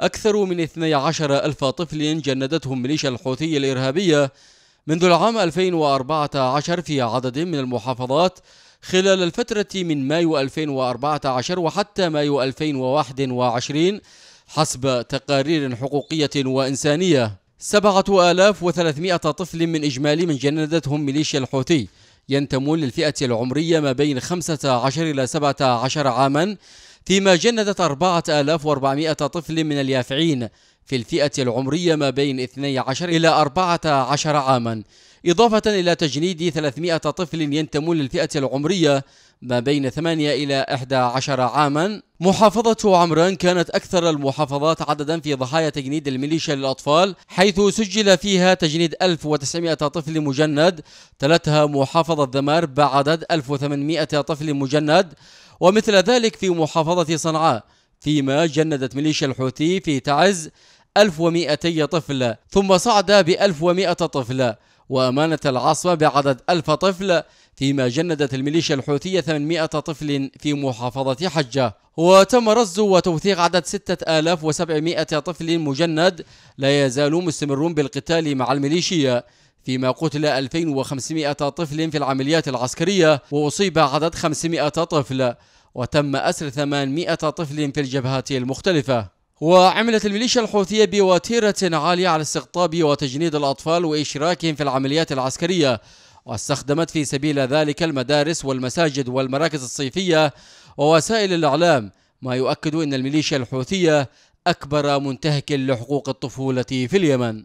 أكثر من 12 ألف طفل جندتهم ميليشيا الحوثي الإرهابية منذ العام 2014 في عدد من المحافظات خلال الفترة من مايو 2014 وحتى مايو 2021 حسب تقارير حقوقية وإنسانية 7300 طفل من إجمالي من جندتهم ميليشيا الحوثي ينتمون للفئة العمرية ما بين 15 إلى 17 عاماً فيما جندت 4400 طفل من اليافعين في الفئة العمرية ما بين 12 إلى 14 عاما إضافة إلى تجنيد 300 طفل ينتمون للفئة العمرية ما بين 8 إلى 11 عاما محافظة عمران كانت أكثر المحافظات عددا في ضحايا تجنيد الميليشيا للأطفال حيث سجل فيها تجنيد 1900 طفل مجند تلتها محافظة ذمار بعدد 1800 طفل مجند ومثل ذلك في محافظة صنعاء فيما جندت ميليشيا الحوثي في تعز 1200 طفل ثم صعد ب 1100 طفل وأمانة العاصمة بعدد ألف طفل فيما جندت الميليشيا الحوثية 800 طفل في محافظة حجة وتم رصد وتوثيق عدد 6700 طفل مجند لا يزالون مستمرون بالقتال مع الميليشيا فيما قتل 2500 طفل في العمليات العسكرية وأصيب عدد 500 طفل وتم أسر 800 طفل في الجبهات المختلفة وعملت الميليشيا الحوثية بوتيرة عالية على استقطاب وتجنيد الأطفال وإشراكهم في العمليات العسكرية واستخدمت في سبيل ذلك المدارس والمساجد والمراكز الصيفية ووسائل الإعلام ما يؤكد أن الميليشيا الحوثية أكبر منتهك لحقوق الطفولة في اليمن